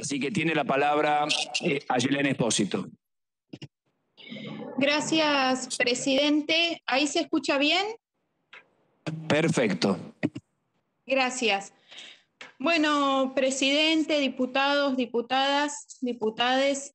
Así que tiene la palabra eh, Espósito. Gracias, presidente. ¿Ahí se escucha bien? Perfecto. Gracias. Bueno, presidente, diputados, diputadas, diputades,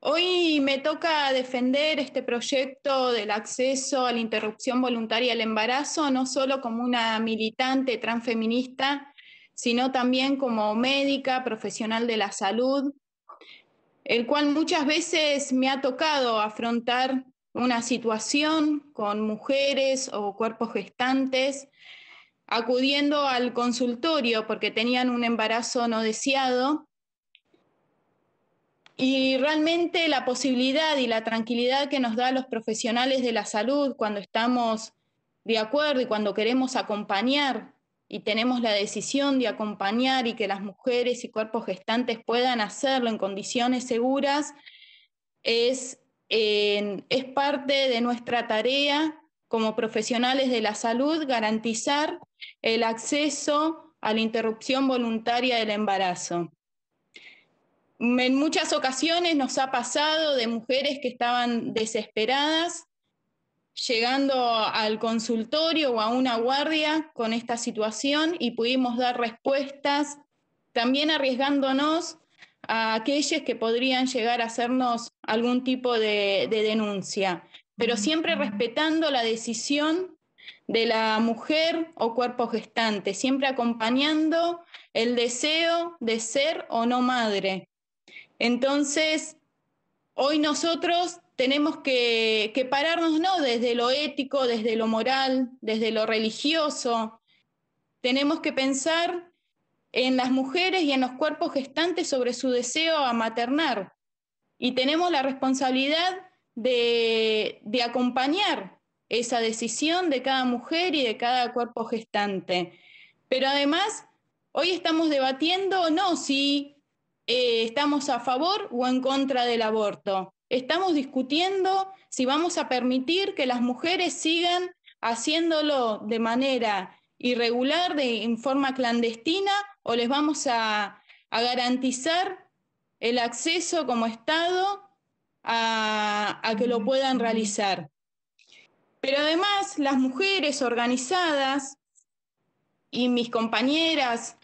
hoy me toca defender este proyecto del acceso a la interrupción voluntaria del embarazo, no solo como una militante transfeminista, sino también como médica, profesional de la salud, el cual muchas veces me ha tocado afrontar una situación con mujeres o cuerpos gestantes, acudiendo al consultorio porque tenían un embarazo no deseado. Y realmente la posibilidad y la tranquilidad que nos da los profesionales de la salud cuando estamos de acuerdo y cuando queremos acompañar y tenemos la decisión de acompañar y que las mujeres y cuerpos gestantes puedan hacerlo en condiciones seguras, es, es parte de nuestra tarea como profesionales de la salud garantizar el acceso a la interrupción voluntaria del embarazo. En muchas ocasiones nos ha pasado de mujeres que estaban desesperadas llegando al consultorio o a una guardia con esta situación y pudimos dar respuestas, también arriesgándonos a aquellos que podrían llegar a hacernos algún tipo de, de denuncia, pero siempre respetando la decisión de la mujer o cuerpo gestante, siempre acompañando el deseo de ser o no madre. Entonces, hoy nosotros tenemos que, pararnos ¿no? desde lo ético, desde lo moral, desde lo religioso. Tenemos que pensar en las mujeres y en los cuerpos gestantes sobre su deseo a maternar. Y tenemos la responsabilidad de, acompañar esa decisión de cada mujer y de cada cuerpo gestante. Pero además, hoy estamos debatiendo no si eh, estamos a favor o en contra del aborto, Estamos discutiendo si vamos a permitir que las mujeres sigan haciéndolo de manera irregular, de, en forma clandestina, o les vamos a, garantizar el acceso como Estado a, a, que lo puedan realizar. Pero además, las mujeres organizadas y mis compañeras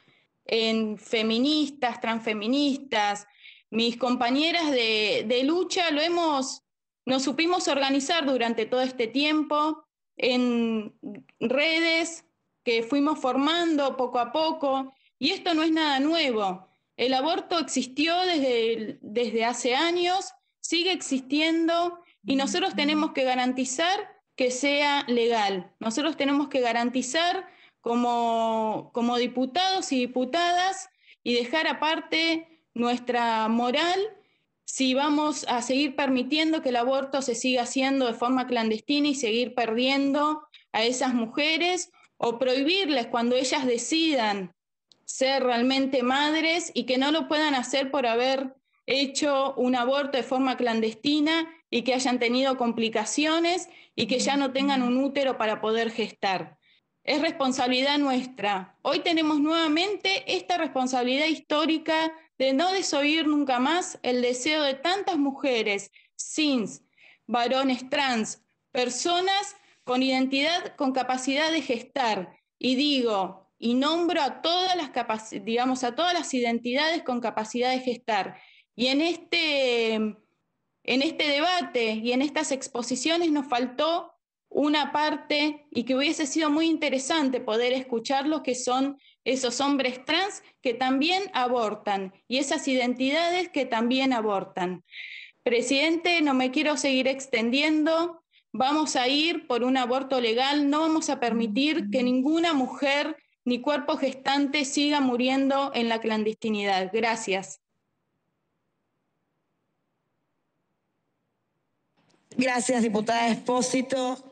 en feministas, transfeministas, mis compañeras de, lucha lo hemos, nos supimos organizar durante todo este tiempo en redes que fuimos formando poco a poco, y esto no es nada nuevo. El aborto existió desde, desde hace años, sigue existiendo, y nosotros tenemos que garantizar que sea legal. Nosotros tenemos que garantizar como, como diputados y diputadas y dejar aparte nuestra moral si vamos a seguir permitiendo que el aborto se siga haciendo de forma clandestina y seguir perdiendo a esas mujeres o prohibirles cuando ellas decidan ser realmente madres y que no lo puedan hacer por haber hecho un aborto de forma clandestina y que hayan tenido complicaciones y que ya no tengan un útero para poder gestar. Es responsabilidad nuestra. Hoy tenemos nuevamente esta responsabilidad histórica de no desoír nunca más el deseo de tantas mujeres, sins, varones trans, personas con identidad, con capacidad de gestar. Y digo, y nombro a todas las, digamos, a todas las identidades con capacidad de gestar. Y en este, en este debate y en estas exposiciones nos faltó una parte y que hubiese sido muy interesante poder escuchar lo que son esos hombres trans que también abortan y esas identidades que también abortan. Presidente, no me quiero seguir extendiendo. Vamos a ir por un aborto legal. No vamos a permitir que ninguna mujer ni cuerpo gestante siga muriendo en la clandestinidad. Gracias. Gracias, diputada Espósito.